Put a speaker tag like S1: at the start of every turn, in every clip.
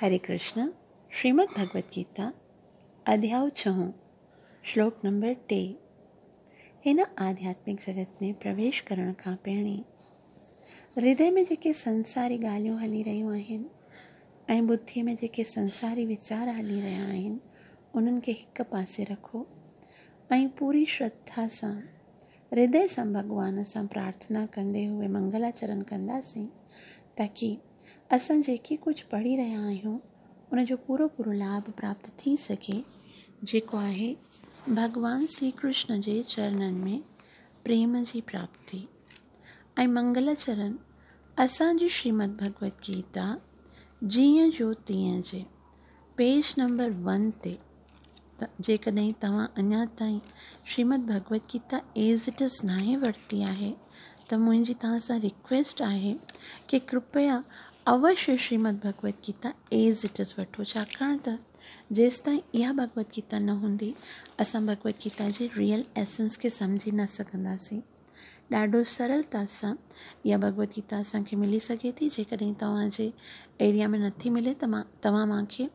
S1: हरे कृष्ण
S2: श्रीमद् भगवत गीता अध्याय छह नंबर टे
S1: इन आध्यात्मिक जगत में प्रवेश करण का पहिरीं
S2: हृदय में जेके संसारी गालियों हली रही आहिनि ऐं बुद्धि में जेके संसारी विचार हली रहा आहिनि उन्हनि खे हिक पासे रखो ऐं पूरी श्रद्धा सां हृदय सां भॻवान सां प्रार्थना कंदे हुए मंगलाचरण कंदासीं ताकी असां जेके कुझु पढ़ी रहिया आहियूं उन जो
S1: पूरो पूरो लाभ प्राप्त थी सघे जेको आहे भॻवान श्री कृष्ण जे चरणनि में प्रेम जी प्राप्ति ऐं मंगल चरण
S2: असांजी श्रीमद भगवत गीता जीअं जो तीअं जे पेज नंबर वन ते जेकॾहिं तव्हां अञा ताईं Shrimad Bhagavad Gita as it is नाहे वरिती आहे त मुंहिंजी तव्हां सां रिक्वेस्ट आहे की कृपया अवश्य Shrimad Bhagavad Gita as it is वठो छाकाणि त जेस ताईं इहा भगवत गीता न हूंदी असां भगवत गीता के रियल एसेंस खे सम्झी न सघंदासीं ॾाढो सरलता सां इहा भगवत गीता असांखे मिली सघे थी जेकॾहिं तव्हांजे एरिया में नथी मिले त मां तव्हां मूंखे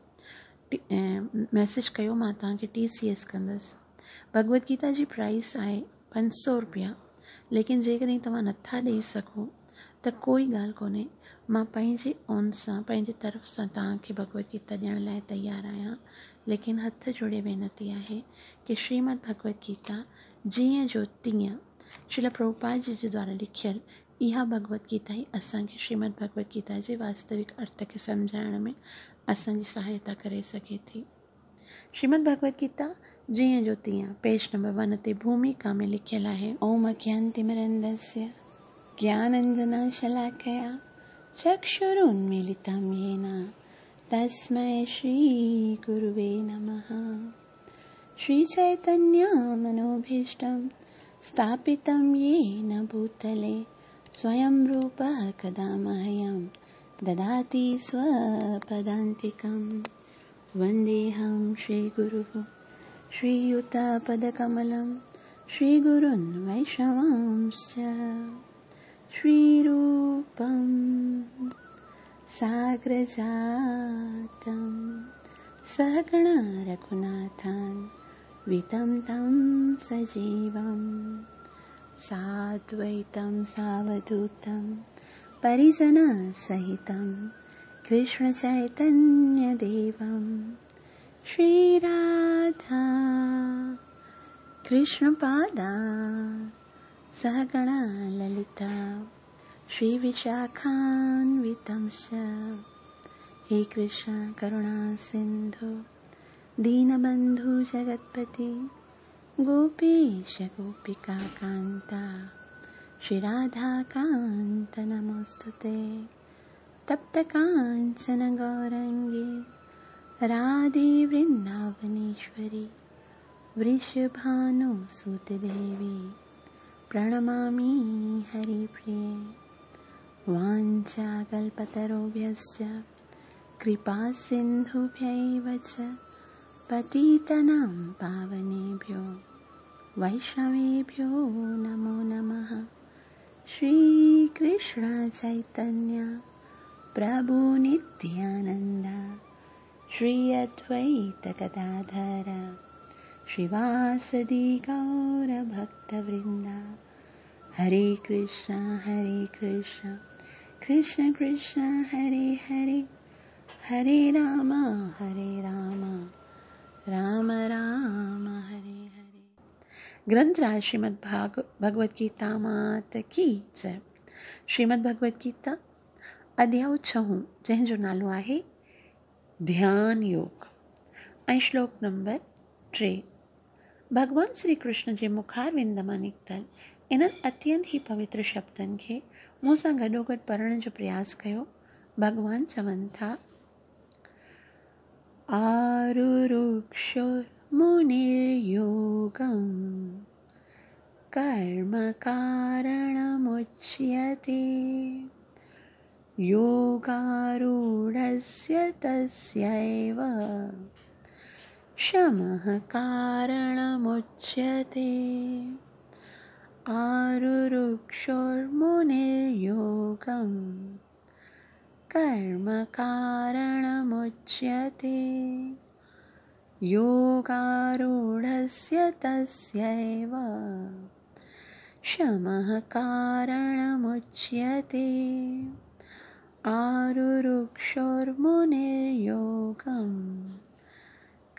S2: मैसेज कयो मां तव्हांखे टी सी एस कंदसि भगवत गीता जी प्राइस आहे पंज सौ रुपया लेकिन जेकॾहिं तव्हां नथा ॾेई सघो कोई ॻाल्हि कोन्हे मां पंहिंजे ओन सां पंहिंजे तरफ़ सां तव्हांखे भगवत गीता ॾियण लाइ तयारु आहियां लेकिन हथ जोड़े वेनती आहे की श्रीमद भगवत गीता जीअं जो तीअं शिल प्रभुपाद जी जे द्वारा लिखियल इहा भगवत गीता ई असांखे श्रीमद भगवत गीता जे वास्तविक अर्थ खे सम्झाइण में असांजी सहायता करे सघे थी श्रीमद भगवत गीता जीअं जो तीअं पेज नंबर वन
S1: ते भूमिका में लिखियलु आहे ओम अज्ञान तिमरंदस्य ज्ञानन्दनशलाकया चक्षुरुन्मिलितं येन तस्मै श्रीगुरुवे नमः श्रीचैतन्यामनोभीष्टं स्थापितं येन भूतले स्वयं रूप मह्यं ददाति स्वपदान्तिकं वन्देऽहं श्रीगुरुः श्रीगुरुन् वैष्णवांश्च श्रीरूपं साग्रजातम् सहगणा रघुनाथान् वितं तं सजीवं साद्वैतं सावधूतं परिजनसहितं कृष्णचैतन्यदेवं श्रीराधा कृष्णपादा सहकणा ललिता श्रीविशाखान्वितं हे कृष्ण करुणा सिन्धु दीनबन्धुजगत्पति गोपेश गोपिका कान्ता श्रीराधाकान्तनमुस्तुते तप्तकाञ्चनगौरङ्गे राधे वृन्दावनेश्वरी वृषभानुसूतिदेवी प्रणमामि हरिप्रिये वाञ्छाकल्पतरुभ्यश्च कृपासिन्धुभ्यैव च पतितनां पावनेभ्यो वैष्णवेभ्यो नमो नमः श्रीकृष्णचैतन्य प्रभु नित्यानन्द श्री अद्वैतकदाधरा शिवासदिकौरभक्तवृन्दा हरे कृष्ण हरे कृष्ण कृष्ण कृष्ण हरे हरे हरे राम हरे राम राम राम हरे हरे ग्रंथराज श्रीमद् भाग भगवत गीता मात की जय श्रीमद
S2: भगवत गीता अध्याय छह जो नालो आहे ध्यान योग ऐं श्लोक नंबर टे भगवान श्री कृष्ण जे मुखार विंद मां निकितल इन्हनि अत्यंत ई पवित्र शब्दनि खे गॾु पढ़ण जो प्रयास कयो कगवान् चवन्
S1: आरुक्षुर्मुनिर्योगं कर्मकारणमुच्यते योगारूढस्य तस्यैव क्षमः आरुक्षोर्मुनिर्योगम् कर्मकारणमुच्यते योगारूढस्य तस्यैव शमः कारणमुच्यते आरुरुक्षोर्मुनिर्योगम्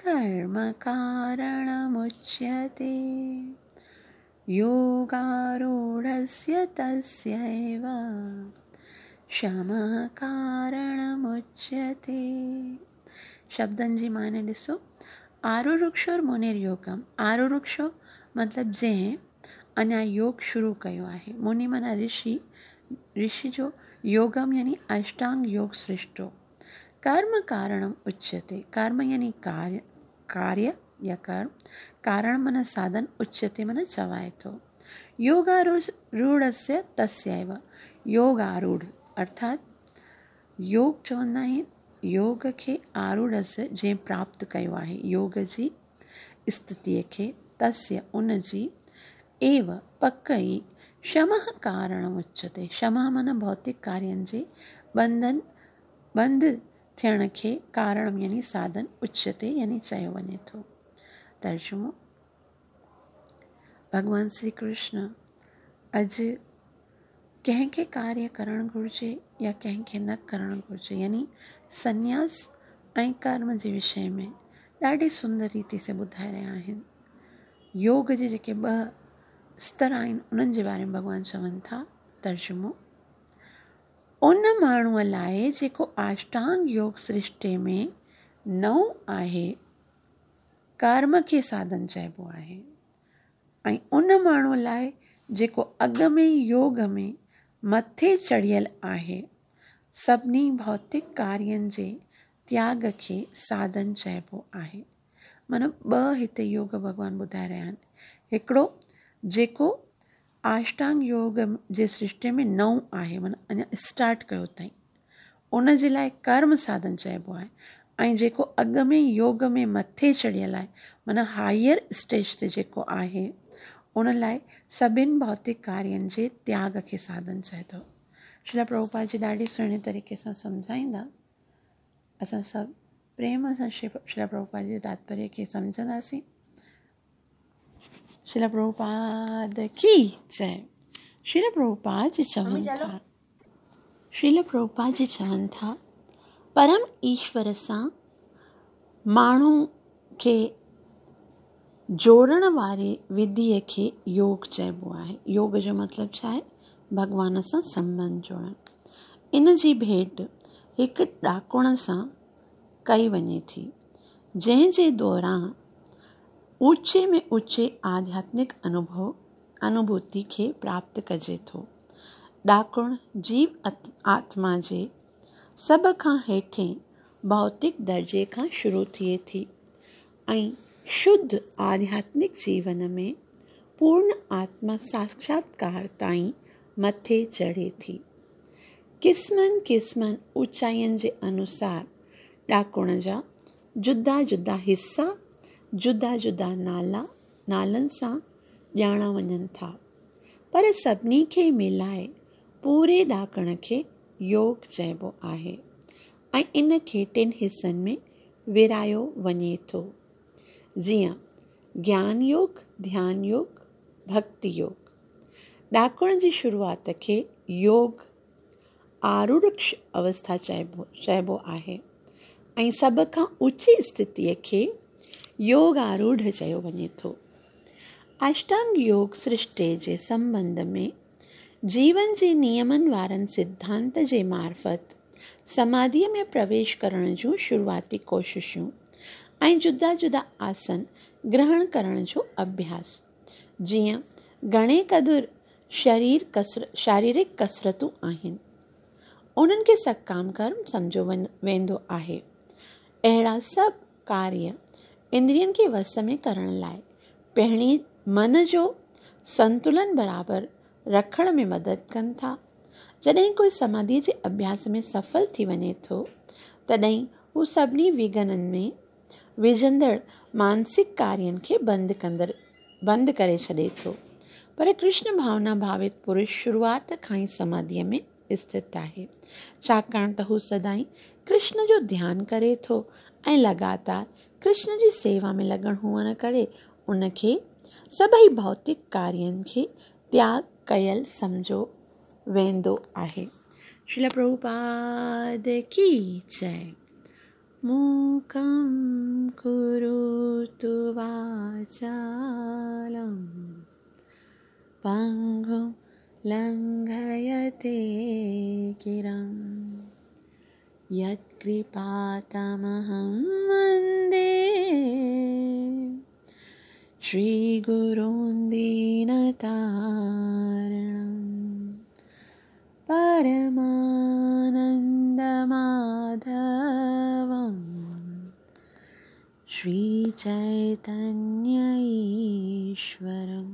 S2: कर्मकारणमुच्यते
S1: योगारूढस्य तस्यैव शमकारणमुच्यते
S2: शब्दंजी माने डिसो आरुरुक्ष और मुनिर योगम मतलब मतिलबु जंहिं अञा योग शुरू कयो आहे मुनि माना ऋषि ऋषि जो योगम यानी अष्टांग योग सृष्टो कर्म कारणम उच्यते कर्म यानी कार्य कार्य या कर्म कारण मन साधन उच्यते मन तो योगारूढ़ से तस्व योगारूढ़ अर्थात योग चवंदा योग के आरूढ़ से प्राप्त किया है योग की स्थिति के तस्य उन एव पक ई शम कारण उच्यते शम मन भौतिक कार्य के बंधन बंद थियण कारण यानी साधन उच्यते यानी चयो तो तर्जुमो भगवान श्री कृष्ण अज कें कार्य करण घुरिजे या कें न करणु घुरिजे यानी संन्यास कर्म के विषय में ढी सुंदर रीति से बुधा रहा है योग जे जेके ॿ स्तर बारे में भगवान चवन था तर्जुमो उन मूल लाए जो आष्टांग योग सृष्टि में नओं आहे कर्म खे साधन चइबो आहे ऐं उन माण्हूअ लाइ जेको अॻु में योग में मथे चढ़ियल आहे सभिनी भौतिक कार्यनि जे त्याग खे साधन चइबो आहे मन ॿ हिते योग भॻवानु ॿुधाए रहिया आहिनि हिकिड़ो जेको आष्टांग योग जे सृष्टि में नओं आहे माना अञा स्टाट कयो अथई उन जे लाइ कर्म साधन चइबो आहे ऐं जेको अॻ में योग में मथे चढ़ियल आहे माना हायर स्टेज ते जेको आहे उन लाइ सभिनि भौतिक कार्यनि जे त्याग खे साधन चए थो शिला प्रभुपा जी ॾाढी सुहिणे तरीक़े सां सम्झाईंदा असां सभु प्रेम सां शिव शिला प्रभुपा जे तात्पर्य खे सम्झंदासीं शिला प्रभुपाद की जय शिला प्रभुपा जी चवनि था शिला प्रभुपा जी चवनि था परम ईश्वर सां माण्हू खे जोड़ण वारे विधीअ खे योग चइबो आहे योग जो मतिलबु छा आहे भॻवान सां संबंध जोड़णु इन जी भेंट हिकु ॾाकुण सां कई वञे थी जंहिंजे दौरान ऊचे में ऊचे आध्यात्मिक अनुभव अनुभूति खे प्राप्त कजे थो ॾाकुण जीव आत्मा जे सभ खां हेठे भौतिक दर्जे खां शुरू थिए थी ऐं शुद्ध आध्यात्मिक जीवन में पूर्ण आत्मा साक्षात्कार ताईं मथे चढ़े थी किस्मन किस्मन ऊचाइयुनि जे अनुसार ॾाकुण जा जुदा जुदा हिसा जुदा जुदा नाला नालनि सां ॼाणा वञनि था पर सभिनी खे मिलाए पूरे ॾाकण खे योग चइबो आहे ऐं इन खे टिन हिसनि में विरायो वञे थो जीअं ज्ञान योग ध्यान योग भक्ति योग डाकुण जी शुरुआत खे योग आरुक्ष अवस्था चइबो चइबो आहे ऐं सभ खां ऊची स्थितीअ खे योग आरूढ़ चयो वञे थो अष्टांग योग सृष्टि जे संबंध में जीवन जे नियमन वारनि सिद्धांत जे मार्फत समाधि में प्रवेश करण जूं शुरूआती कोशिशूं ऐं जुदा जुदा आसन ग्रहण करण जो अभ्यास जीअं घणे क़दुरु शरीर कसर शारीरिक कसरतूं आहिनि उन्हनि खे काम कर्म सम्झो वेंदो आहे अहिड़ा सभु कार्य इंद्रियनि खे वस में करण लाइ पहिरीं मन जो संतुलन बराबरि रखण में मदद कनि था जॾहिं कोई समाधि जे अभ्यास में सफल थी वञे थो तॾहिं हू सभिनी विघननि में विझंदड़ मानसिक कार्यनि खे बंदि कंदड़ बंदि करे छॾे थो पर कृष्ण भावना भावित पुरुष शुरूआति खां ई समाधि में स्थित आहे छाकाणि त हू सदाई कृष्ण जो ध्यानु करे थो ऐं लगातार कृष्ण जी सेवा में लॻण हुअण करे उनखे सभई भौतिक कार्यनि खे त्याग कयल समझो वेंदो आहे शिला प्रभुपाद की जय मूकं कुरुतु वाचालं
S1: पङ्गुं लङ्घयते गिरं यत्कृपातमहं वन्दे श्री गुरुन्दिनतारणम् परमानन्दमाधवम् શ્રીચૈતન્યશ્વરમ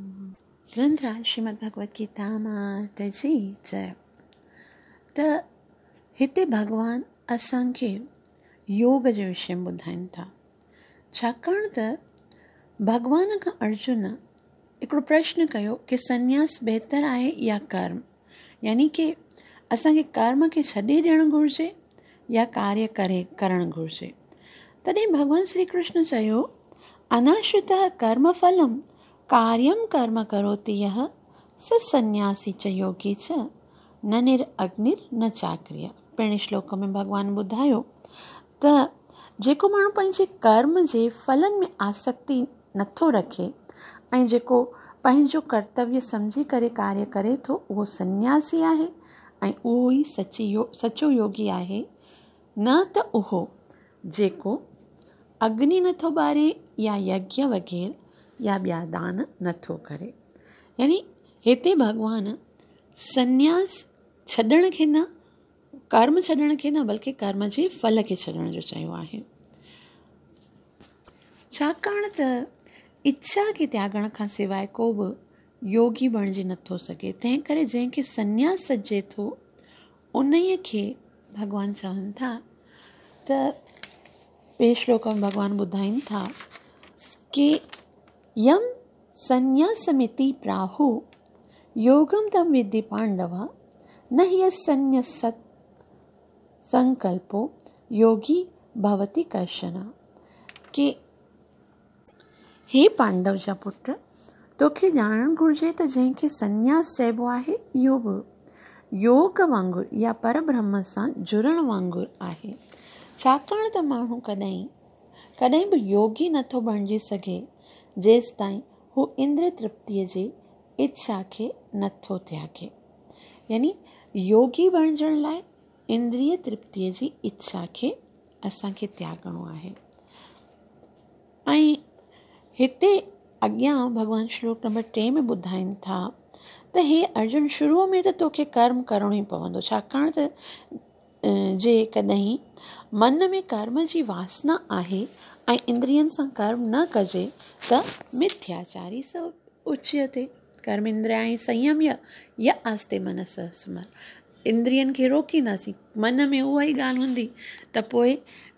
S2: ગ્રંથરાજ શ્રીમદ ભગવદ્ ગીતામાં તજી જય ત ಹಿತ್ತೆ ಭಗವಾನ್ ಅಸಾಂಖ್ಯ ಯೋಗ ವಿಷಯ ॿुधाइनि था छाकाणि त भॻवान खां अर्जुन हिकिड़ो प्रश्न कयो की संन्यास बेहतर आहे या कर्म यानी की असांखे कर्म खे छॾे ॾियणु घुरिजे या कार्य करे करणु घुरिजे तॾहिं भगवान श्री कृष्ण चयो अनाश्रित कर्मफलं कार्यं कर्म करोति यः स संन्यासी च योगी च न निर अग्निर न चाक्रिय पहिरें श्लोक में भगवान ॿुधायो त जेको माण्हू पंहिंजे कर्म जे फलनि में आसक्ति नथो रखे ऐं जेको पंहिंजो कर्तव्य सम्झी करे कार्य करे थो उहो सन्यासी आहे ऐं उहो ई सची यो सचो योगी आहे न त उहो जेको अग्नि नथो ॿारे या यज्ञ वग़ैरह या ॿिया दान नथो करे यानी हिते भॻवानु सन्यास छॾण खे न कर्म छॾण खे न बल्कि कर्म जे फल खे छॾण जो चयो आहे छाकाणि त इच्छा खे त्यागण खां सवाइ को बि योगी बणिजी नथो सघे तंहिं करे जंहिंखे संन्यास सॾिजे थो उन खे भॻवानु चवनि था त ॿिए श्लोक में भॻवानु ॿुधाइनि था कि यम संन्यासमिति प्राहु योगम तम विद्धि पांडव न ह्य संन्यसत संकल्पो योगी भवति कर्शना कि हे पांडव जा पुटु तोखे ॼाणणु घुर्जे त जंहिंखे संन्यास चइबो आहे इहो बि योग वांगुरु या परब्रह्म सां जुड़ण वांगुरु आहे छाकाणि त माण्हू कॾहिं कॾहिं बि योगी नथो बणिजी सघे जेसि ताईं हू इंद्र तृप्तिअ जी इच्छा खे नथो त्यागे यानी योगी बणजण लाइ इंद्रिय तृप्तिअ जी इच्छा खे असांखे त्यागणो आहे ऐं हिते अॻियां भॻवानु श्लोक नंबर टे में ॿुधाइनि था त हे अर्जुन शुरूअ में त तोखे कर्म करण ई पवंदो छाकाणि त जे मन में कर्म जी वासना आहे ऐं इंद्रियनि सां कर्म न कजे त मिथ्याचारी स उच्यते संयम य या आस्ते मन स्मर इंद्रियनि खे रोकींदासीं मन में उहा ई ॻाल्हि हूंदी त पोइ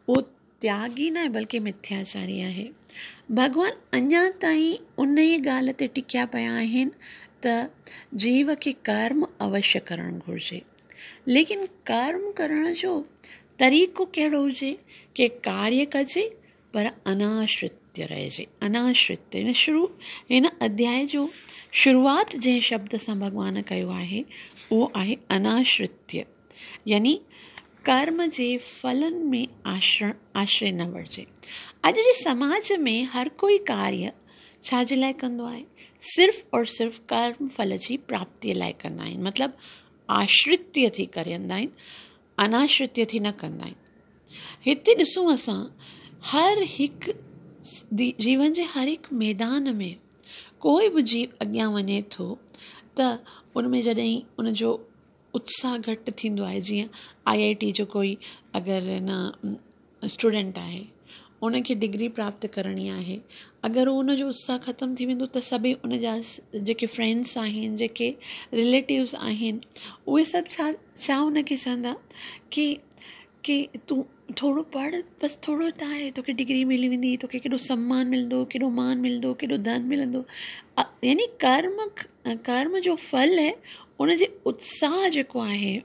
S2: उहो त्यागी न आहे बल्कि मिथ्याचारी आहे भगवान अञा ताईं उन ई ॻाल्हि ते टिकिया पिया आहिनि त जीव खे कर्म अवश्य करणु घुरिजे लेकिन कर्म करण जो तरीक़ो कहिड़ो हुजे की कार्य कजे पर अनाश्रित्य रहिजे अनाश्रित्य इन शुरू हिन अध्याय जो शुरुआत जंहिं शब्द से भगवान कयो आहे उहो आहे अनाश्रित्य यानी कर्म जे फलन में आश्र आश्रय न वरिजे अॼु जे समाज में हर कोई कार्य छाजे लाइ कंदो आहे सिर्फ़ु और सिर्फ़ु कर्म फल जी प्राप्ति लाइ कंदा आहिनि मतिलबु आश्रित्य थी कंदा आहिनि अनाश्रित्य थी न कंदा आहिनि हिते ॾिसूं असां हर हिकु जीवन जे हर हिकु मैदान में कोई बि जीव अॻियां वञे थो त उनमें जॾहिं उनजो उत्साह घटि थींदो आहे जीअं आई आई टी जो कोई अगरि न स्टूडेंट आहे उनखे डिग्री प्राप्त करणी आहे अगरि उहो उनजो उत्साह ख़तमु थी वेंदो त सभई उन जा जेके फ्रैंड्स आहिनि जेके रिलेटिव्स आहिनि उहे सभु छा छा उनखे चवंदा की की तूं थोरो पढ़ बसि थोरो त आहे तोखे डिग्री मिली वेंदी तोखे केॾो सम्मान मिलंदो केॾो मानु मिलंदो केॾो धन मिलंदो यानी कर्म कर्म जो फल आहे उनजे उत्साह जेको आहे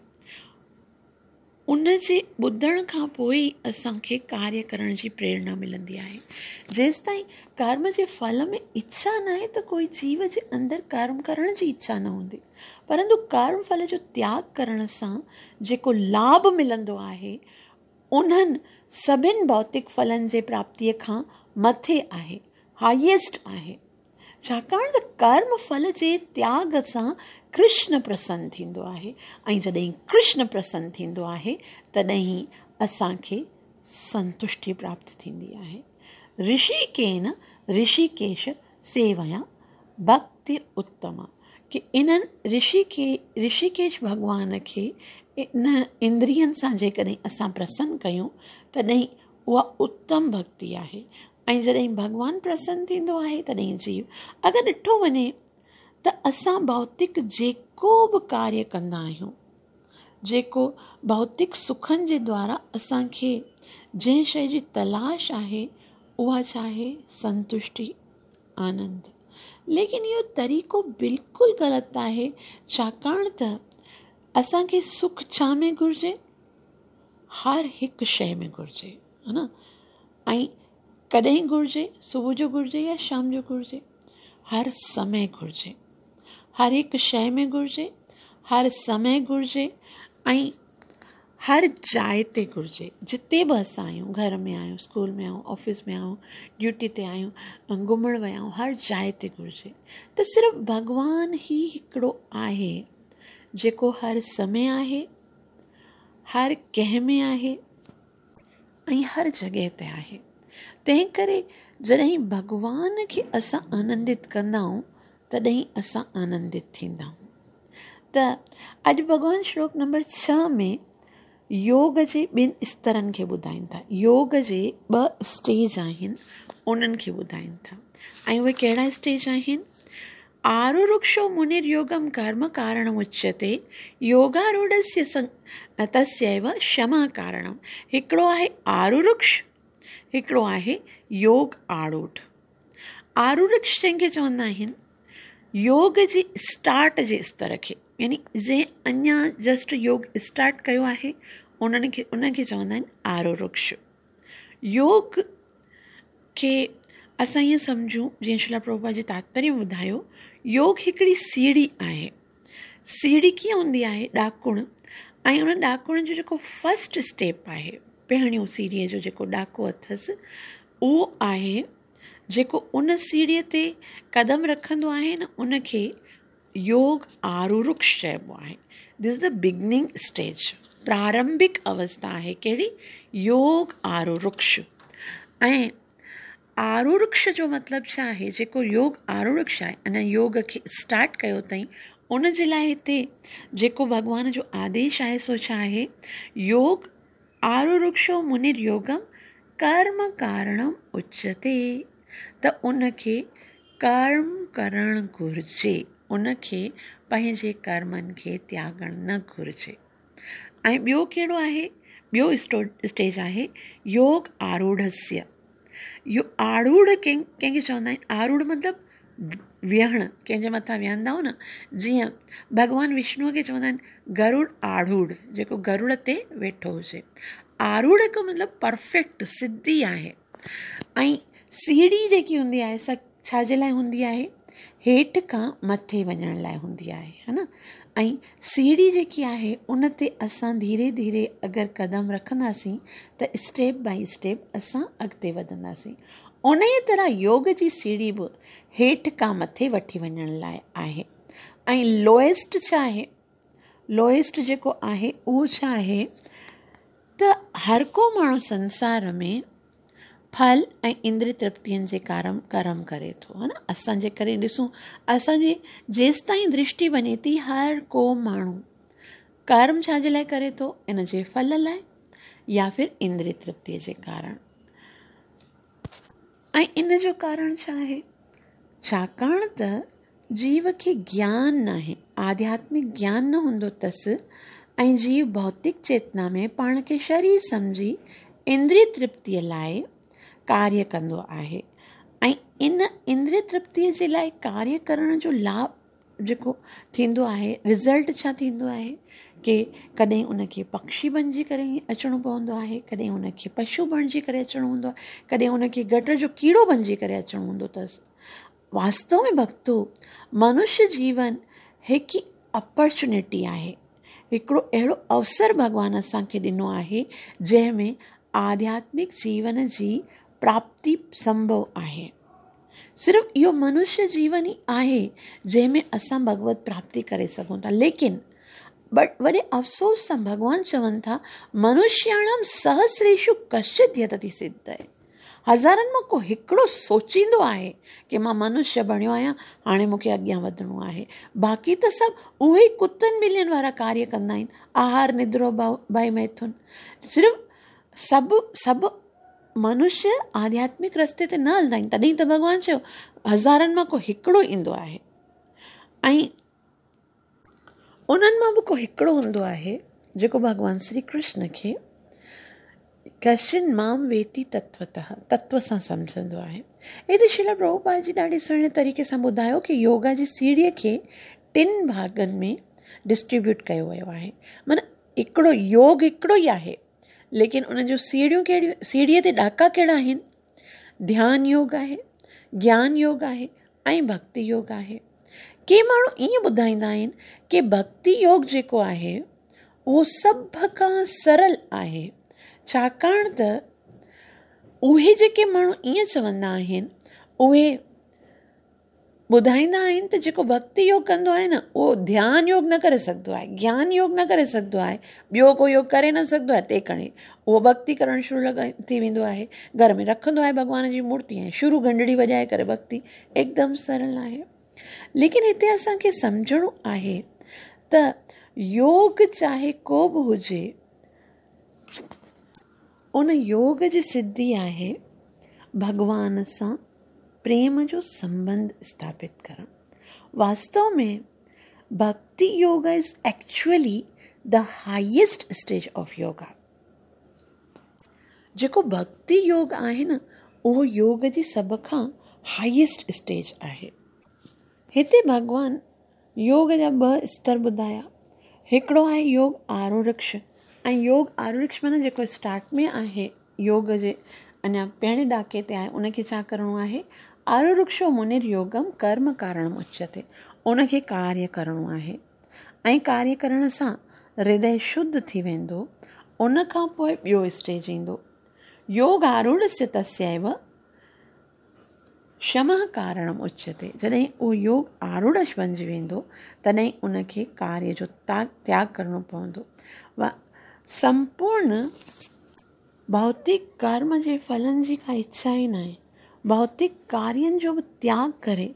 S2: उन जे ॿुधण खां पोइ असांखे कार्य करण जी प्रेरणा मिलंदी आहे जेसिताईं कर्म जे फल में इच्छा न आहे त कोई जीव जे अंदरि कर्म करण जी इच्छा न हूंदी परंतु कर्म फल जो त्याग करण सां जेको लाभ मिलंदो आहे उन्हनि सभिनि भौतिक फलनि जे प्राप्ति खां मथे आहे हाइएस्ट आहे छाकाणि त कर्म फल जे त्याग सां कृष्ण प्रसन्न थींदो आहे ऐं जॾहिं कृष्ण प्रसन्न थींदो आहे तॾहिं असांखे संतुष्टि प्राप्त थींदी आहे ऋषिकेन ऋषिकेश सेवया भक्ति उत्तम कि इन्हनि ऋषिके ऋषिकेश भॻवान खे इन इंद्रियनि सां जेकॾहिं असां प्रसन्न कयूं तॾहिं उहा उत्तम भक्ति आहे ऐं जॾहिं भॻवानु प्रसन्न थींदो आहे तॾहिं जीव अगरि ॾिठो वञे त असां भौतिक जेको बि कार्य कंदा आहियूं जेको भौतिक सुखनि जे द्वारा असांखे जंहिं शइ जी तलाश आहे उहा छा आहे संतुष्टि आनंद लेकिन इहो तरीक़ो बिल्कुलु ग़लति आहे छाकाणि त असांखे सुख छा में घुरिजे हर हिकु शइ में घुरिजे है न ऐं कॾहिं घुरिजे सुबुह जो घुरिजे या शाम जो घुरिजे हर समय घुरिजे हर एक शइ में घुर्जे हर समय घुर्जे ऐं हर जाइ ते घुर्जे जिते बि असां आहियूं घर में आहियूं स्कूल में आहियूं ऑफिस में आहियूं ड्यूटी ते आहियूं घुमणु विया आहियूं हर जाइ ते घुर्जे त सिर्फ़ु भॻवान ई हिकिड़ो आहे जेको हर समय आहे हर कंहिं में आहे ऐं हर जॻह ते आहे तंहिं करे जॾहिं भॻवान खे असां आनंदित कंदा आहियूं तॾहिं असां आनंदित थींदा त अॼु भॻवानु श्लोक नंबर छह में योग जे ॿिनि स्तरनि खे ॿुधाइनि था योग जे ॿ स्टेज आहिनि उन्हनि खे ॿुधाइनि था ऐं उहे कहिड़ा स्टेज आहिनि आरुरुक्षो योगम कर्म कारण उच्यते योगारूढ़स्य तस्यैव क्षमा कारणम हिकिड़ो आहे आरुरुक्ष हिकिड़ो आहे योग आरूढ़ आरुरुक्ष जंहिंखे चवंदा आहिनि योग जी स्टार्ट जे स्तर खे यानी जंहिं अञा जस्ट योग स्टार्ट कयो आहे उन्हनि खे उनखे चवंदा आहिनि आरो वृक्ष योग खे असां ईअं सम्झूं जीअं शिला प्रभा जी तात्पर्य ॿुधायो योग हिकिड़ी सीढ़ी आहे सीढ़ी कीअं हूंदी आहे ॾाकुण ऐं उन ॾाकुण जो जेको फस्ट स्टेप आहे पहिरियों सीढ़ीअ जो जेको ॾाको अथसि उहो आहे जेको उन सीढ़ीअ ते क़दम रखंदो आहे न उनखे योग आरुरुक्ष चइबो आहे दिस द बिगनिंग स्टेज प्रारंभिक अवस्था आहे कहिड़ी योग आरुरुक्ष ऐं आरुरुक्ष जो मतिलबु छा आहे जेको योग आरुरुक्ष आहे अञा योग खे स्टार्ट कयो अथई उन जे लाइ हिते जेको भॻवान जो आदेश आहे सो छा आहे योग आरुरुक्षो मुनिर्योगम कर्म कारणम उच्यते त उनखे कर्म करणु घुरिजे उनखे पंहिंजे कर्मनि खे त्यागणु न घुरिजे ऐं ॿियो कहिड़ो आहे ॿियो स्टो स्टेज आहे योग आरूढ़स्य यो आरूढ़ कंहिं कंहिंखे चवंदा आहिनि आरूढ़ मतिलबु विहण कंहिंजे मथां विहंदा न जीअं भॻवानु विष्णुअ खे चवंदा आहिनि गरुड़ आरूढ़ जेको गरुड़ ते वेठो हुजे आरूढ़ हिकु मतिलबु परफेक्ट सिद्धि आहे ऐं सीढ़ी जी हूँ आहे सा छाजे लाइ हूंदी आहे हेठि मथे वजन लाइ हूँ है ना ऐं सीढ़ी जेकी आहे उन ते असां धीरे धीरे अगरि क़दम रखंदासीं त स्टेप बाई स्टेप असां अॻिते वधंदासीं उन ई तरह योग जी सीढ़ी बि हेठि खां मथे वठी वञण लाइ आहे ऐं लोएस्ट छा आहे लोएस्ट जेको आहे उहो छा आहे त हर को माण्हू संसार में फल ऐं इंद्रिय तृप्तियुनि जे कारण कर्म करे थो हा न असांजे करे ॾिसूं असांजी जेसि ताईं दृष्टि वञे थी हर को माण्हू कर्म छाजे लाइ करे थो इन जे फल लाइ या फिर इंद्रिय तृप्तिअ जे कारण ऐं इन जो कारण छा आहे छाकाणि त जीव खे ज्ञान न आहे आध्यात्मिक ज्ञान न हूंदो अथसि ऐं जीव भौतिक चेतना में पाण खे शरीर सम्झी इंद्रिय तृप्तिअ लाइ कार्य कंदो आहे ऐं इन इंद्रिय तृप्तीअ जे लाइ कार्य करण जो लाभ जेको थींदो आहे रिज़ल्ट छा थींदो आहे के कॾहिं उनखे पक्षी बणिजी करे अचिणो पवंदो आहे कॾहिं उनखे पशु बणिजी करे अचिणो हूंदो आहे कॾहिं उनखे गटर जो कीड़ो बणिजी करे अचिणो हूंदो अथसि वास्तव में भक्तो मनुष्य जीवन हिकु ई अपॉर्चुनिटी आहे हिकिड़ो अहिड़ो अवसर भॻवान असांखे ॾिनो आहे जंहिंमें आध्यात्मिक जीवन जी प्राप्ति संभव आहे सिर्फ यो मनुष्य जीवन ही आहे जैमें अस भगवत प्राप्ति करे सकूँ था लेकिन बट वे अफ़सोस से भगवान चवन था मनुष्याणाम सहस्रेशु कश्चित यतति सिद्ध है हजार में को हिकिड़ो सोचींदो आहे कि मां मनुष्य बणियो आया हाणे मूंखे अॻियां वधिणो आहे बाक़ी तो सब उहे कुत्तन कुतनि वारा कार्य कंदा आहार निद्रो भाई मैथुन सिर्फ सब सब मनुष्य आध्यात्मिक रस्ते ते न हलंदा आहिनि तॾहिं त भॻवानु चयो हज़ारनि मां को हिकिड़ो ईंदो आहे ऐं उन्हनि मां बि को हिकिड़ो हूंदो आहे जेको भॻवानु श्री कृष्ण खे कशन माम वेती तत्वत तत्व सां सम्झंदो आहे हिते शिला प्रभुपा जी ॾाढे सुहिणे तरीक़े सां ॿुधायो की योगा जी सीढ़ीअ खे टिनि भाॻनि में डिस्ट्रीब्यूट कयो वियो आहे माना हिकिड़ो योग हिकिड़ो ई आहे लेकिन उन जूं सीढ़ियूं कहिड़ियूं सीढ़ीअ ते ॾाका कहिड़ा आहिनि ध्यानु योग आहे ज्ञान योग आहे ऐं भक्ति योग आहे के माण्हू ईअं ॿुधाईंदा आहिनि की भक्ति योग जेको आहे उहो सभु खां सरल आहे छाकाणि त उहे जेके माण्हू ईअं चवंदा आहिनि उहे ॿुधाईंदा आहिनि त जेको भक्ति योग कंदो आहे न उहो ध्यानु योग न करे सघंदो आहे ज्ञान योग न करे सघंदो आहे ॿियो को योग करे न सघंदो आहे करे उहो भक्ति करणु शुरू लॻाए थी वेंदो आहे घर में रखंदो आहे भॻवान जी मूर्ति ऐं शुरू घंटड़ी वॼाए करे भक्ति एकदम सरल आहे लेकिन हिते असांखे सम्झणो आहे त योग चाहे को बि हुजे उन योग जी सिद्धि आहे भॻवान सां प्रेम जो संबंध स्थापित करा वास्तव में bhakti yoga is actually the highest stage of yoga जेको भक्ति योग आहे न उहो योग जी सभ खां हाइएस्ट स्टेज आहे हिते भॻवान योग जा ॿ स्तर ॿुधाया हिकिड़ो आहे योग आरोरक्ष ऐं योग आरोरक्ष माना जेको स्टार्ट में आहे योग जे अञा पहिरें ॾाके ते आहे उनखे छा करिणो आहे आरूरक्ष मुनिर योगम कर्म कारण उच्यते थिए उनखे कार्य करणो आहे ऐं कार्य करण सां हृदय शुद्ध थी वेंदो उनखां पोइ ॿियो स्टेज ईंदो योग आरूढ सत्यव शम कारण उच्यते थिए जॾहिं उहो योग आरूढ वञिजी वेंदो तॾहिं उनखे कार्य जो ताग त्यागु करणो पवंदो व समूर्ण भौतिक कर्म जे फलनि जी का इच्छा ई न आहे भौतिक कार्य जो त्याग करे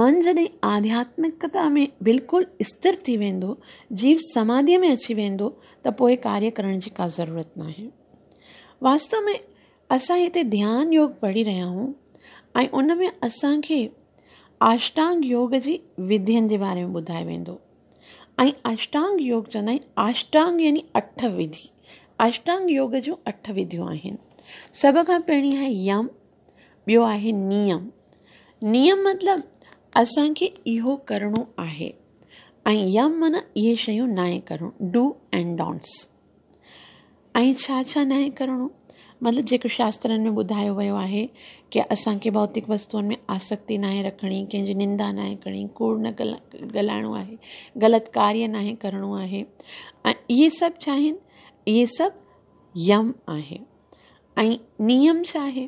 S2: मन जॾहिं आध्यात्मिकता में बिल्कुलु स्थिर थी वेंदो जीव समाधि में अची वेंदो त पोइ कार्य करण जी का ज़रूरत न आहे वास्तव में असां हिते ध्यानु योग पढ़ी रहिया आहियूं ऐं उन में असांखे आष्टांग योग जी विधियुनि जे बारे में ॿुधायो वेंदो ऐं अष्टांग योग चवंदा आहिनि आष्टांग यानी अठ विधि अष्टांग योग जूं अठ विधियूं आहिनि सभ खां पहिरीं आहे यम ॿियो आहे नियम नियम मतिलबु असांखे इहो करिणो आहे ऐं यम माना इहे शयूं नाहे करिणो डू एंड डोंट्स ऐं छा छा नाहे करिणो मतिलबु जेको शास्त्रनि में ॿुधायो वियो आहे की असांखे भौतिक वस्तुअनि में आसक्ति नाहे रखणी कंहिंजी निंदा नाहे करणी कूड़ न गल ॻाल्हाइणो आहे ग़लति कार्य नाहे करिणो आहे ऐं इहे सभु छा आहिनि इहे सभु यम आहे ऐं नियम छा आहे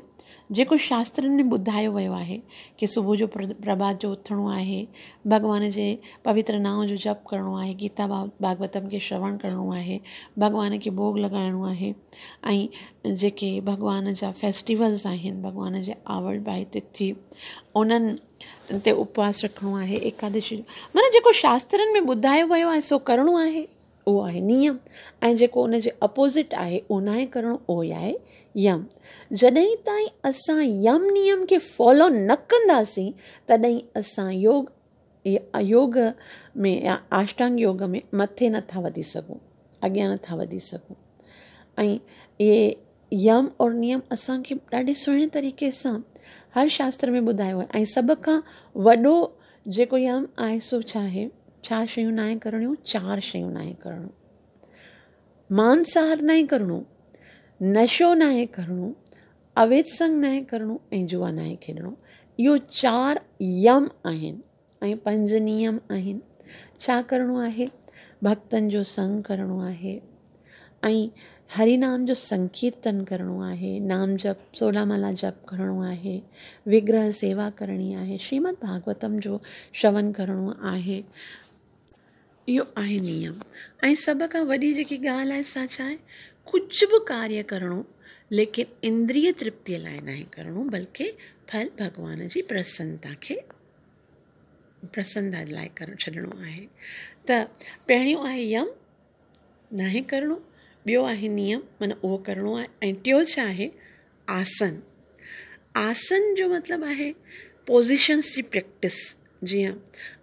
S2: जेको शास्त्रनि में ॿुधायो वियो आहे की सुबुह जो प्रभात जो उथणो आहे भॻवान जे पवित्र नाव जो जप करिणो आहे गीता भागवतम खे श्रवण करिणो आहे भॻवान खे भोग लॻाइणो आहे ऐं जेके भॻवान जा फेस्टिवल्स आहिनि भॻवान जे आवड़ भाई तिथि उन्हनि ते उपवास रखिणो आहे एकादशी माना जेको शास्त्रनि में ॿुधायो वियो आहे सो करिणो आहे उहो आहे नियम ऐं जेको उन अपोज़िट आहे उनाए करिणो उहो ई आहे यम जॾहिं ताईं असां यम नियम खे फॉलो न कंदासीं तॾहिं असां योग योग में या आष्टांग योग में मथे नथा वधी सघूं अॻियां नथा वधी सघूं ऐं इहे यम और नियम असांखे ॾाढे सुहिणे तरीक़े सां हर शास्त्र में ॿुधायो आहे ऐं सभ खां वॾो जेको यम आहे सो छा आहे छा शयूं नाहे करणियूं चारि शयूं नाहे मांसाहार नाहे करणो नशो न आहे अवैध संग न आहे ऐं जुआ न आहे खेॾिणो इहो चारि यम आहिनि ऐं पंज नियम आहिनि छा करिणो आहे भक्तनि जो संग करिणो आहे ऐं हरि नाम जो संकीर्तन करिणो आहे नाम जप सोलामाला जप करिणो आहे विग्रह सेवा करणी आहे श्रीमद भागवतम जो श्रवण करिणो आहे इहो आहे नियम ऐं सभ खां वॾी जेकी ॻाल्हि आहे सा छा आहे कुझु बि कार्य करिणो लेकिन इंद्रिय तृप्तिअ लाइ न आहे करिणो बल्कि फल भॻवान जी प्रसन्नता खे प्रसन्नता लाइ करणु छॾिणो आहे त पहिरियों आहे यम नाहे करिणो ॿियो आहे नियम माना उहो करिणो आहे ऐं टियों छा आहे आसन आसन जो मतिलबु आहे पोजिशन्स जी प्रैक्टिस जीअं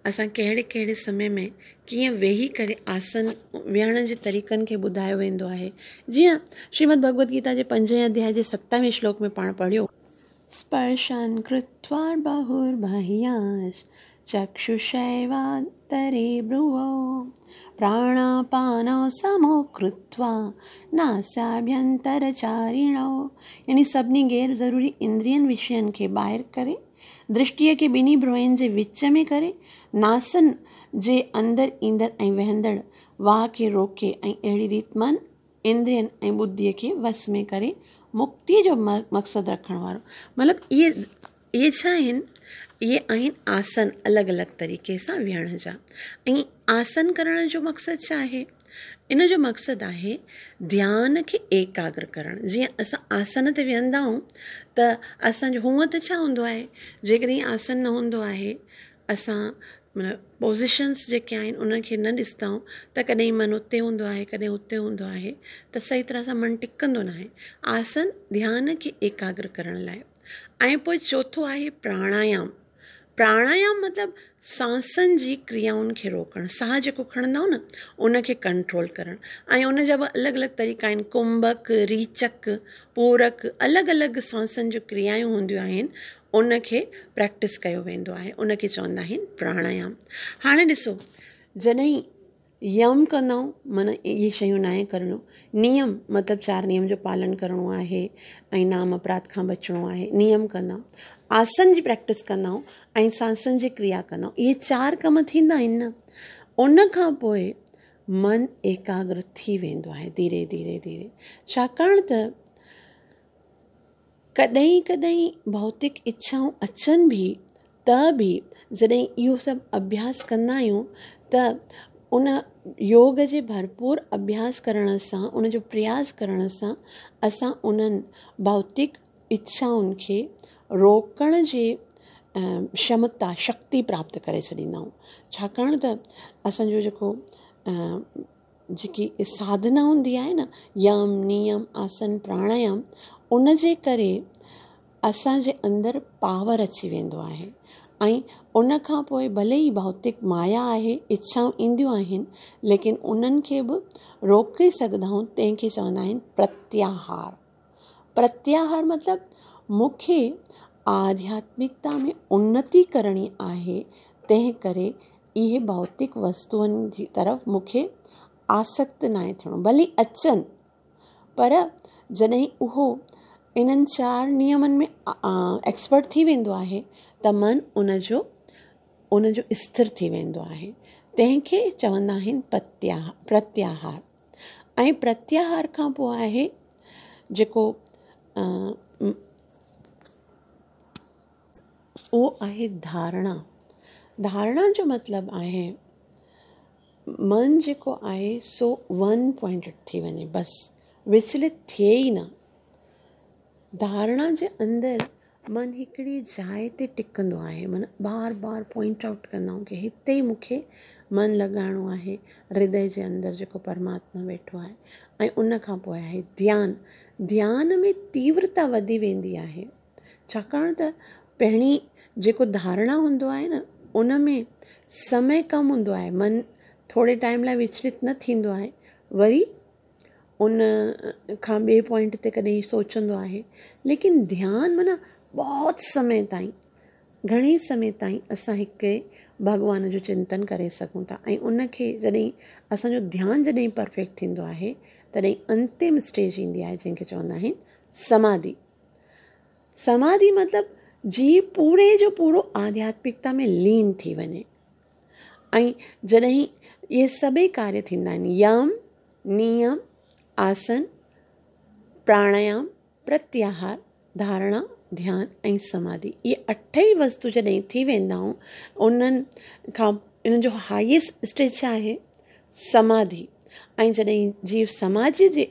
S2: असां कहिड़े कहिड़े समय में कीअं वेही करे आसन विहण जे तरीक़नि खे ॿुधायो वेंदो आहे जीअं श्रीमद भगवत गीता जे पंजे अध्याय जे सतावीह श्लोक में पाण पढ़ियो स्पर्शन कृत्वा बाहुर्बाह्याश चक्षुषैवान्तरे भ्रुवौ प्राणापानौ समो कृत्वा नासाभ्यंतरचारिणौ यानी सभिनी गैर ज़रूरी इंद्रियन विषयनि खे ॿाहिरि करे दृष्टिय के बिनी भ्रोइन जे विच में करे नासन जे अंदर ईंदड़ ऐं वेहंदड़ वाह के रोके ऐं अहिड़ी रीत मन इंद्रियन ऐं के खे वस में करे मुक्ति जो मक़सद मक़सदु रखण वारो मतिलबु इहे इहे छा आहिनि इहे आहिनि आसन अलॻि अलॻि तरीक़े सां विहण जा ऐं आसन करण जो मक़सदु छा आहे इन जो मक़सदु आहे ध्यान खे एकाग्र करणु जीअं असां आसन ते विहंदा आहियूं त असांजो हूअं त छा हूंदो आहे जेकॾहिं आसन न हूंदो आहे असां मतिलबु पोज़ीशन्स जेके आहिनि उन्हनि खे न ॾिसंदा आहियूं त कॾहिं मनु उते हूंदो आहे कॾहिं उते हूंदो आहे त सही तरह सां मनु टिकंदो न आहे आसन ध्यान खे एकाग्र करण लाइ ऐं पोइ चोथों आहे प्राणायाम प्राणायाम मतिलबु सांसनि जी क्रियाउनि खे रोकणु साह जेको खणंदा न उनखे कंट्रोल करणु ऐं उन जा अलॻि अलॻि तरीक़ा आहिनि कुंभक रीचक पूरक अलॻि अलॻि सांसनि जूं क्रियाऊं हूंदियूं आहिनि उनखे प्रैक्टिस कयो वेंदो आहे उनखे चवंदा आहिनि प्राणायाम हाणे ॾिसो जॾहिं यम कंदा मन माना इहे शयूं न आहे नियम मतिलबु चार नियम जो पालन करिणो आहे ऐं नाम अपराध खां बचणो आहे नियम कंदा आसन जी प्रैक्टिस कंदा आहियूं ऐं जी क्रिया कंदा ये इहे चार कम थींदा आहिनि न उन खां पोइ मन एकाग्र थी वेंदो आहे धीरे धीरे धीरे छाकाणि त कॾहिं कॾहिं भौतिक इच्छाऊं अचनि बि त बि जॾहिं इहो सभु अभ्यास कंदा आहियूं त उन योग जे भरपूर अभ्यास करण सां उन जो प्रयास करण सां असां उन्हनि भौतिक इच्छाउनि खे रोकण जे क्षमता शक्ति प्राप्त करे छॾींदा आहियूं छाकाणि त असांजो जेको जेकी साधना हूंदी आहे न यम नियम आसन प्राणायाम उन जे करे असांजे अंदरि पावर अची वेंदो आहे ऐं उन खां पोइ भले ई भौतिक माया आहे इच्छाऊं ईंदियूं आहिनि लेकिन उन्हनि खे बि रोके सघंदाऊं तंहिंखे चवंदा आहिनि प्रत्याहार प्रत्याहार मतिलबु मूंखे आध्यात्मिकता में उन्नति करणी आहे तंहिं करे इहे भौतिक वस्तुअनि जी तरफ़ मूंखे आसक्त न आहे थियणो भले अचनि पर जॾहिं उहो इन्हनि चार नियमनि में एक्सपर्ट थी वेंदो आहे त मन उनजो उन जो स्थिर थी वेंदो आहे तंहिंखे चवंदा आहिनि प्रत्याह प्रत्याहार ऐं प्रत्याहार खां पोइ आहे जेको उहो आहे धारणा धारणा जो मतिलबु आहे मन जेको आहे सो वन पॉइंटेड थी वञे बसि विचलित थिए ई न धारणा जे अंदरि मन हिकिड़ी जाइ ते टिकंदो आहे मन बार बार पॉइंट आउट कंदा आहियूं की हिते ई मूंखे मन लॻाइणो आहे हृदय जे अंदरि जेको परमात्मा वेठो आहे ऐं उनखां पोइ आहे ध्यानु ध्यान में तीव्रता वधी वेंदी आहे छाकाणि त पहिरीं जेको धारणा हूंदो आहे न उन में समय कम हूंदो आहे मन थोरे टाइम लाइ विचलित न थींदो आहे वरी उन खां ॿिए पॉइंट ते कॾहिं सोचंदो आहे लेकिन ध्यानु माना बहुत समय ताईं घणे समय ताईं असां हिकु भॻवान जो चिंतन करे सघूं था ऐं उनखे जॾहिं असांजो ध्यानु जॾहिं परफेक्ट थींदो आहे तॾहिं अंतिम स्टेज ईंदी आहे जंहिंखे चवंदा आहिनि समाधि समाधि मतिलबु जीव पूरे जो पूरो आध्यात्मिकता में लीन थी वञे ऐं जॾहिं इहे सभई कार्य थींदा आहिनि नियम आसन प्राणायाम प्रत्याहार धारणा ध्यानु ऐं समाधि इहे अठ ई वस्तु जॾहिं थी वेंदा उन्हनि खां इन जो हाईएस्ट स्टेज आहे समाधि ऐं जॾहिं जीव समाध जे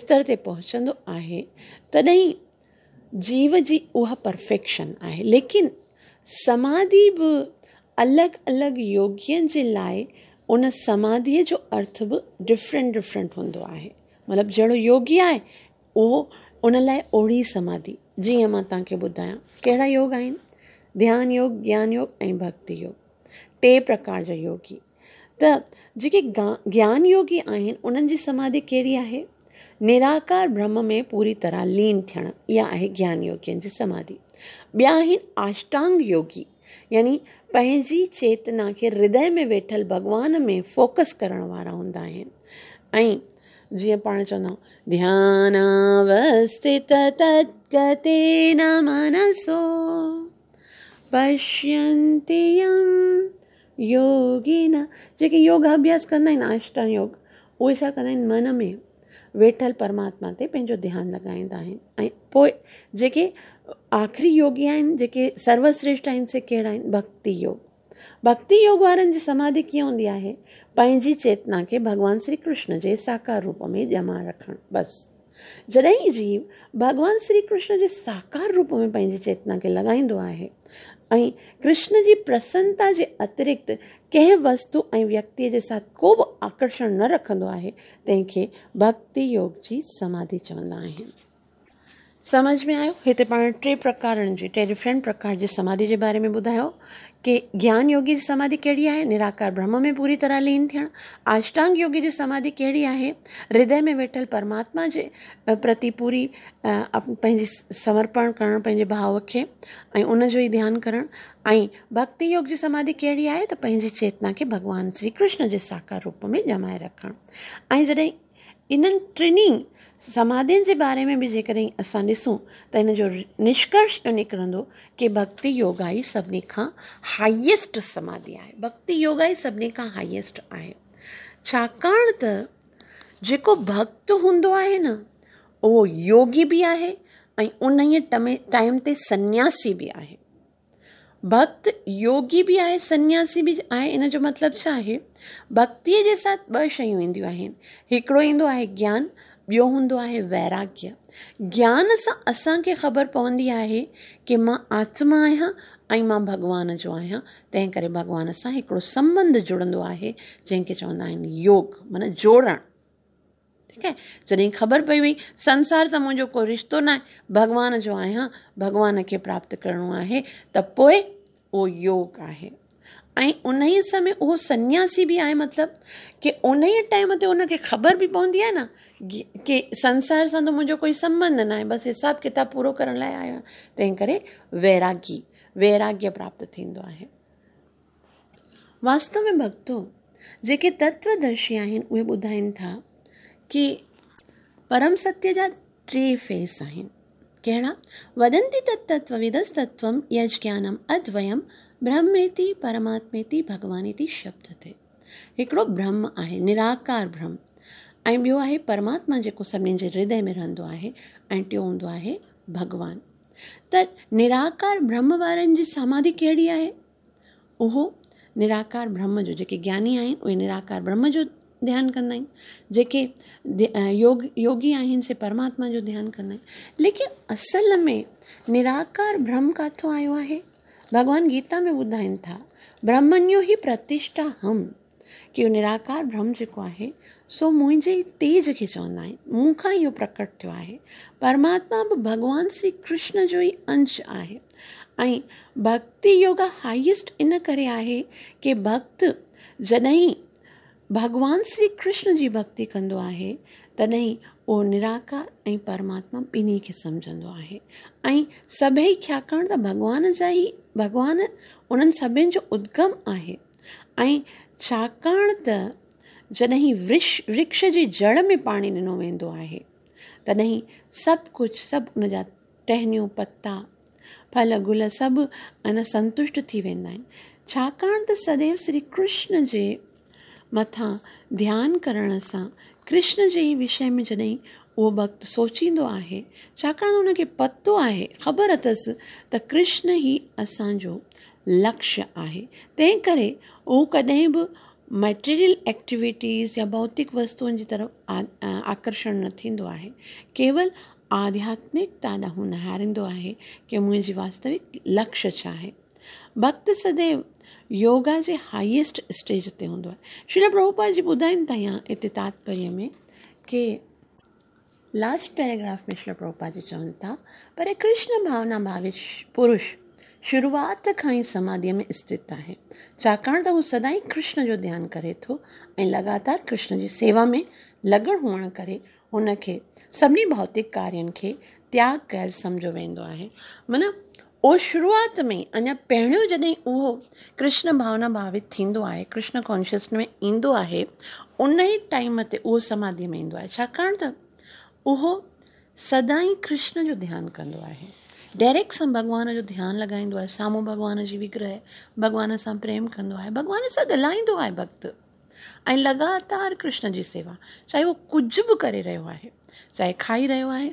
S2: स्तर ते पहुचंदो आहे तॾहिं जीव जी उहा परफेक्शन आहे लेकिन समाधि बि अलॻि अलॻि योगीअ जे लाइ उन समाधि जो अर्थ बि डिफरेंट डिफरेंट हूंदो आहे मतिलबु जहिड़ो योगी आहे उहो उन लाइ ओड़ी समाधि जीअं हाँ, मां तव्हांखे ॿुधायां कहिड़ा योग आहिनि ध्यानु योग ज्ञान योग ऐं भक्ति योग टे प्रकार जा योगी त जेके ज्ञान योगी आहिनि उन्हनि जी समाधि कहिड़ी आहे निराकार ब्रह्म में पूरी तरह लीन थियणु इहा आहे ज्ञान योगियुनि जी समाधि ॿिया आहिनि आष्टांग योगी यानी पंहिंजी चेतना खे हृदय में वेठल भॻवान में फोकस करण वारा हूंदा आहिनि ऐं जीअं पाण चवंदा आहियूं ध्यानावस्थित न मनसो पश्यन्ति योगी न जेके योग अभ्यास कंदा आहिनि योग उहे छा कंदा आहिनि मन में वेठल परमात्मा ते पंहिंजो ध्यानु लॻाईंदा आहिनि ऐं पोइ जेके आख़िरी योगी आहिनि जेके सर्वश्रेष्ठ आहिनि से कहिड़ा आहिनि भक्ति योग भक्ति योगवारनि जी समाधि कीअं हूंदी आहे पंहिंजी चेतना खे भॻवानु श्री कृष्ण जे साकार रूप में जमा रखणु बसि जॾहिं जीव भॻवानु श्री कृष्ण जे साकार रूप में पंहिंजी चेतना खे लॻाईंदो आहे ऐं कृष्ण जी प्रसन्नता जे अतिरिक्त कंहिं वस्तु ऐं व्यक्तिअ जे साथ को बि आकर्षण न रखंदो आहे तंहिंखे भक्ति योग जी समाधि चवंदा आहिनि સમજ મે આયો હેતે પર ત્રણ પ્રકારન જે ટે ડિફરન્ટ પ્રકાર જે સમાધિ જે बारे મે બધાયો કે જ્ઞાન યોગી જે સમાધિ કેડી આ હે નિરાકાર બ્રહ્મા મે પૂરી તરહ લિન થણ આષ્ટાંગ યોગી જે સમાધિ કેડી આ હે હૃદય મે મેઠલ પરમાત્મા જે પ્રતિપૂરી પંજે સમર્પણ કરણ પંજે ભાવ કે આય ઉન જો ધ્યાન કરણ આય ભક્તિ યોગ જે સમાધિ કેડી આ હે તો પંજે ચેતના કે ભગવાન શ્રી કૃષ્ણ જે સાકાર રૂપ મે જમાય રખા આય જડે इन्हनि टिनी समाधिनि जे बारे में बि जेकॾहिं असां ॾिसूं त हिन जो निष्कर्ष इहो निकिरंदो की भक्ति योगा ई सभिनी खां हाइएस्ट समाधि आहे भक्ति योगा ई सभिनी खां हाइएस्ट आहे छाकाणि त जेको भक्त हूंदो आहे न उहो योगी बि आहे ऐं उन ई टाइम ते सन्यासी बि आहे भक्त योगी बि आहे सन्यासी बि आहे इन जो मतिलबु छा आहे भक्तीअ जे साथ ॿ शयूं ईंदियूं आहिनि हिकिड़ो ईंदो आहे ज्ञान ॿियो हूंदो आहे वैराग्य ज्ञान सां असांखे ख़बर पवंदी आहे की मां आत्मा आहियां ऐं मां भॻवान जो आहियां तंहिं करे भॻवान सां हिकिड़ो संबंध जुड़ंदो आहे जंहिंखे चवंदा आहिनि योग माना जोड़णु ठीकु आहे जॾहिं ख़बर पई वई संसार सां मुंहिंजो को रिश्तो न आहे भॻवान जो आहियां भॻवान खे प्राप्त करिणो आहे त पोइ उहो योग आहे ऐं उन ई समय उहो सन्यासी बि आहे मतिलबु की उन ई टाइम ते उनखे ख़बर बि पवंदी आहे न की संसार सां त तो मुंहिंजो कोई संबंध न आहे बसि हिसाबु किताबु पूरो करण लाइ आयो तो आहे तंहिं करे वैरागी वैराग्य प्राप्त थींदो आहे वास्तव में भक्तो जेके तत्वदर्शी आहिनि उहे ॿुधाइनि था की परम सत्य जा टे फेस आहिनि कहना वदंती तत्तत्वविदस्तत्व यज्ञानम अद्वयम ब्रह्मेति परमात्मेति भगवानेति शब्द थे हिकिड़ो ब्रह्म आहे निराकार ब्रह्म ऐं ॿियो आहे परमात्मा जेको सभिनीनि जे हृदय में रहंदो आहे ऐं टियों हूंदो आहे त निराकार ब्रह्म वारनि जी समाधि कहिड़ी आहे उहो निराकार ब्रह्म जो जेके ज्ञानी आहिनि उहे निराकार ब्रह्म जो ध्यानु कंदा आहिनि जेके योग योगी आहिनि से परमात्मा जो ध्यानु कंदा लेकिन असल में निराकार ब्रह्म काथों तो आयो आहे भॻवानु गीता में ॿुधाइनि था ब्रह्मन्यो ही प्रतिष्ठा हम की निराकार ब्रह्म जेको आहे सो मुंहिंजे तेज खे चवंदा आहिनि मूंखां इहो प्रकट थियो तो आहे परमात्मा बि भॻवानु श्री कृष्ण जो ई अंश आहे ऐं भक्ति योगा हाइएस्ट इन करे आहे की भक्त जॾहिं भगवान श्री कृष्ण जी भक्ति कंदो आहे तॾहिं उहो निराकार ऐं परमात्मा ॿिन्ही खे सम्झंदो आहे ऐं सभई छाकाणि त भॻवान जा ई भॻवानु उन्हनि सभिनि जो उद्गम आहे ऐं छाकाणि त जॾहिं वृक्ष वृक्ष जे जड़ में पाणी ॾिनो वेंदो आहे तॾहिं सभु कुझु सभु उन जा टहनियूं पत्ता फल गुल सभु अन संतुष्ट थी वेंदा आहिनि छाकाणि त सदैव श्री कृष्ण जे मथां ध्यानु करण सां कृष्ण जे ई विषय में जॾहिं उहो भक्तु सोचींदो आहे छाकाणि त उनखे पतो आहे ख़बर अथसि त कृष्ण ई असांजो लक्ष्य आहे तंहिं करे उहो कॾहिं बि मैटिरियल एक्टिविटीज़ या भौतिक वस्तुअनि जी तरफ़ आकर्षण न थींदो आहे केवल आध्यात्मिकता ॾाहुं न आहे की मुंहिंजी वास्तविक लक्ष्य छा आहे भक्त योगा जे हाईएस्ट स्टेज ते हूंदो आहे श्रील प्रभुपा जी बुधाइन था या तात्पर्य में कि लास्ट पैराग्राफ में श्रील प्रभुपा जी चवन था पर कृष्ण भावना भावित पुरुष शुरुआत का ही समाधि में स्थित आहे तो वो सदा सदाई कृष्ण जो ध्यान करे तो लगातार कृष्ण की सेवा में लॻण हुअण करे भौतिक कार्यन के त्याग कर समझो वो है माना उहो शुरूआत में अञा पहिरियों जॾहिं उहो कृष्ण भावना भावित थींदो आहे कृष्ण कॉन्शियस में ईंदो आहे उन ई टाइम ते उहो समाधि में ईंदो आहे छाकाणि त उहो सदा कृष्ण जो ध्यानु कंदो आहे डायरेक्ट सां भॻवान जो ध्यानु लॻाईंदो आहे साम्हूं भॻवान जी विग्रह भॻवान सां प्रेम कंदो आहे भॻवान सां ॻाल्हाईंदो आहे भक्तु ऐं लगातार कृष्ण जी सेवा चाहे उहो कुझु बि करे रहियो आहे चाहे खाई रहियो आहे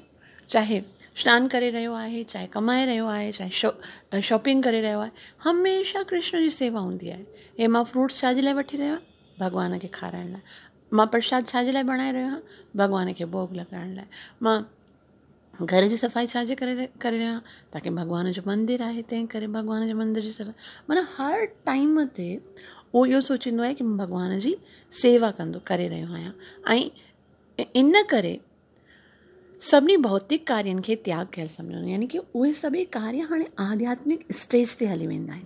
S2: चाहे स्नान करे रहियो आहे चाहे कमाए रहियो आहे चाहे शॉपिंग करे रहियो आहे हमेशह कृष्ण जी सेवा हूंदी आहे हे मां फ्रूट्स छाजे लाइ वठी रहियो आहियां भॻवान खे खाराइण लाइ मां प्रसाद छाजे लाइ बणाए रहियो आहियां भॻवान खे भोग लॻाइण लाइ मां घर जी सफ़ाई छाजे करे करे रहियो आहियां ताकी भॻवान जो मंदरु आहे तंहिं करे भॻवान जे मंदर जी सफ़ाई माना हर टाइम ते उहो इहो सोचींदो आहे की मां भॻवान जी सेवा कंदो करे रहियो आहियां ऐं इन करे सभी भौतिक कार्यन के त्याग कर समझो यानी कि उहे सभी कार्य हाँ आध्यात्मिक स्टेज से हली वा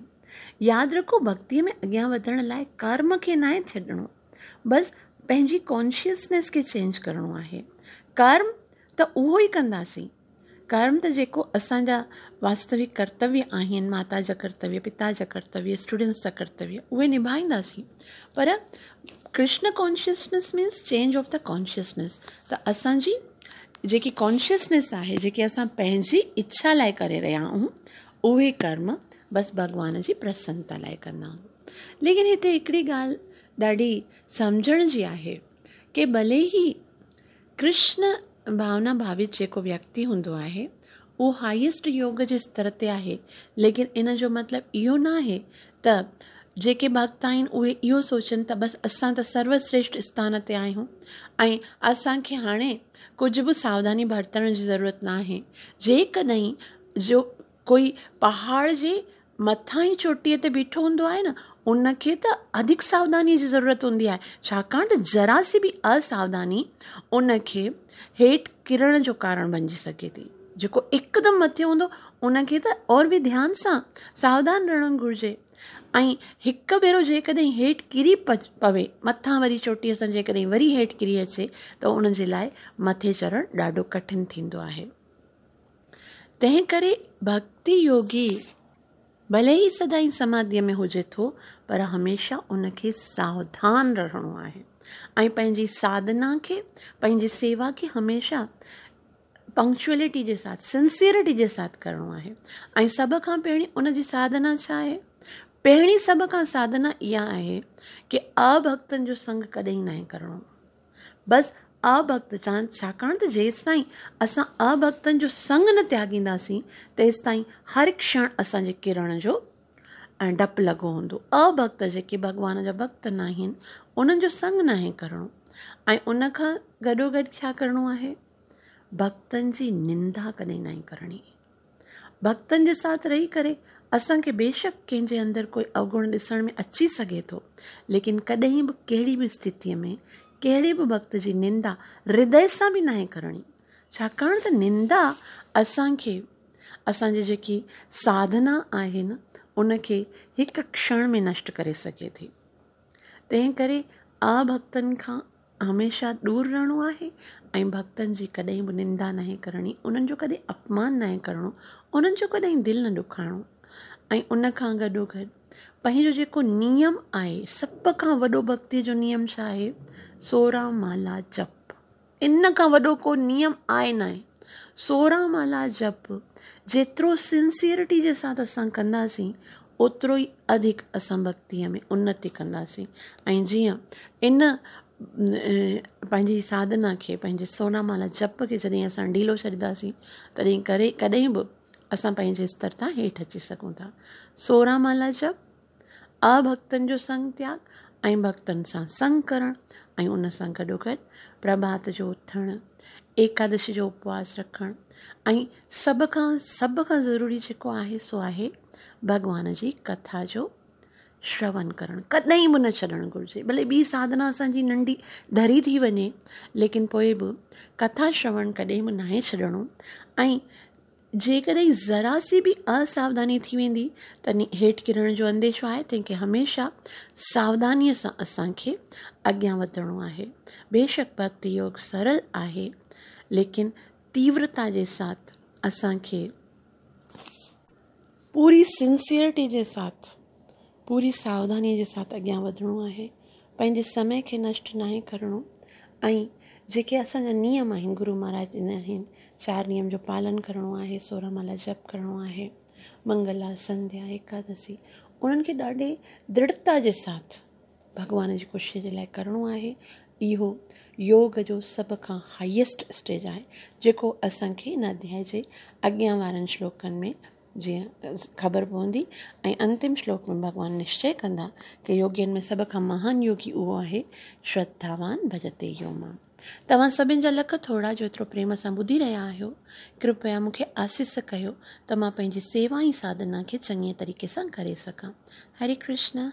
S2: याद रखो भक्ति में अग्न वधण लाइ कर्म के ना छो बस पैंजी कॉन्शियसनेस के चेंज करिणो है कर्म तो उहो ई कर्म तो जेको असांजा वास्तविक कर्तव्य आहिनि माता जा कर्तव्य पिता जा कर्तव्य स्टूडेंट्स जा कर्तव्य उहे निभाईंदासीं पर Krishna consciousness means change of the consciousness त असांजी जी कॉन्शियसनेस है जी अस इच्छा लाइ कर रहा हूँ उ कर्म बस भगवान की प्रसन्नता लाइ लेकिन इतने एक गाल ढी समझ जी आहे कि भले ही कृष्ण भावना भावित जो व्यक्ति हों हाइस्ट योग के स्तर से है लेकिन इन जो मतलब इहो ना है त जेके भक्त आहिनि उहे इहो सोचनि त बसि असां त सर्वश्रेष्ठ स्थान ते आहियूं ऐं असांखे हाणे कुझु बि सावधानी बरतण जी ज़रूरत न आहे जेकॾहिं जो कोई पहाड़ जे मथां ई चोटीअ ते ॿीठो हूंदो आहे न उनखे त अधिक सावधानीअ जी ज़रूरत हूंदी आहे छाकाणि त ज़रासीबी असावधानी उनखे हेठि किरण जो कारण बणिजी सघे थी जेको हिकदमि मथे हूंदो उनखे त और बि ध्यानु सां सावधान रहणु घुरिजे ऐं हिकु भेरो जेकॾहिं हेठि किरी प पवे मथां वरी चोटीअ सां जेकॾहिं वरी हेठि किरी अचे त उन जे लाइ मथे चढ़ण ॾाढो कठिन थींदो आहे तंहिं करे भक्ति योगी भले ई सदाई समाधीअ में हुजे थो पर हमेशह उनखे सावधान रहणो आहे ऐं पंहिंजी साधना खे पंहिंजी सेवा खे हमेशह पंक्चुअलिटी जे साथ सिंसियरिटी जे साथ करिणो आहे ऐं सभ खां पहिरीं उन जी साधना छा आहे पहिरीं सभ खां साधना इहा आहे की अभक्तनि जो संगु कॾहिं नाहे करिणो बसि अभक्त चवनि छाकाणि त जेसिताईं असां अ भक्तनि जो संगु न त्यागींदासीं तेसि ताईं हर क्षण असांजे किरण जो ऐं डपु लॻो हूंदो अ भक्त जेके भॻवान जा भक्त न आहिनि उन्हनि जो संगु न आहे करिणो ऐं उन खां गॾो गॾु छा करिणो आहे भक्तनि जी निंदा कॾहिं नाहे करिणी भक्तनि जे साथ रही करे असांखे बेशक कंहिंजे अंदरि कोई अवगुण ॾिसण में अची सघे थो लेकिन कॾहिं बि कहिड़ी बि स्थितीअ में कहिड़े बि भक्त जी निंदा हृदय सां बि नाहे करणी छाकाणि त निंदा असांखे असांजी जेकी साधना आहिनि उनखे हिकु क्षण में नष्ट करे सघे थी तंहिं करे आ भक्तनि खां हमेशह दूरि रहणो आहे ऐं भक्तनि जी कॾहिं बि निंदा न करणी उन्हनि जो कॾहिं अपमान न करिणो उन्हनि जो कॾहिं दिलि न ॾुखाइणो ऐं उन खां गॾो गॾु पंहिंजो जेको नियम आहे सभ खां वॾो भक्तीअ जो नियम छा आहे सोरहं माला जप इन खां वॾो को नियम आहे न आहे सोरहं माला जप जेतिरो सिंसियरिटी जे साथ असां कंदासीं ओतिरो ई अधिक असां भक्तीअ में उनती कंदासीं ऐं जीअं इन पंहिंजी साधना खे पंहिंजे सोरहां माला जप खे जॾहिं असां ढीलो छॾींदासीं तॾहिं करे कॾहिं बि असां पंहिंजे स्तर तां हेठि अची सघूं था सोरहं माला जप अभक्तनि जो संग त्याग ऐं भक्तनि सां संग करणु ऐं उन सां गॾोगॾु गड़ प्रभात जो उथणु एकादशी जो उपवास रखणु ऐं सभ खां सभ खां ज़रूरी जेको आहे सो आहे भॻवान जी कथा जो श्रवण करणु कॾहिं बि न छॾणु घुरिजे भले ॿी साधना असांजी नंढी ढरी थी वञे लेकिन पोइ बि कथा श्रवण कॾहिं बि नाहे छॾणो ऐं जेकॾहिं ज़रासी बि असावधानी थी वेंदी तॾहिं हेठि किरण जो अंदेशो आहे तंहिंखे हमेशह सावधानीअ सां असांखे अॻियां वधणो आहे बेशक भक्त योग सरल आहे लेकिन तीव्रता जे साथ असांखे पूरी सिंसिअरिटी जे साथ पूरी सावधानीअ जे साथ अॻियां वधिणो आहे पंहिंजे समय खे नष्ट न आहे ऐं जेके असांजा नियम आहिनि गुरु महाराज ॾिना आहिनि चार नियम जो पालन करो आहे सोरहं जप करिणो आहे मंगला संध्या एकादशी उन्हनि खे दृढ़ता जे साथ भॻवान जी ख़ुशीअ जे लाइ करिणो आहे इहो योग जो सभ खां हाइएस्ट स्टेज आहे जेको असांखे हिन अध्याय जे अॻियां वारनि श्लोकनि में जीअं ख़बर पवंदी ऐं अंतिम श्लोक में भगवान निश्चय कंदा की योगियुनि में सभ खां महान योगी उहो आहे श्रद्धावान भजते योमा तव्हां सभिनि जा लख थोरा जो प्रेम सां ॿुधी रहिया आहियो कृपया मूंखे आसिस कयो त मां पंहिंजी सेवा ऐं साधना खे चङीअ तरीक़े सां करे सघां हरे कृष्ण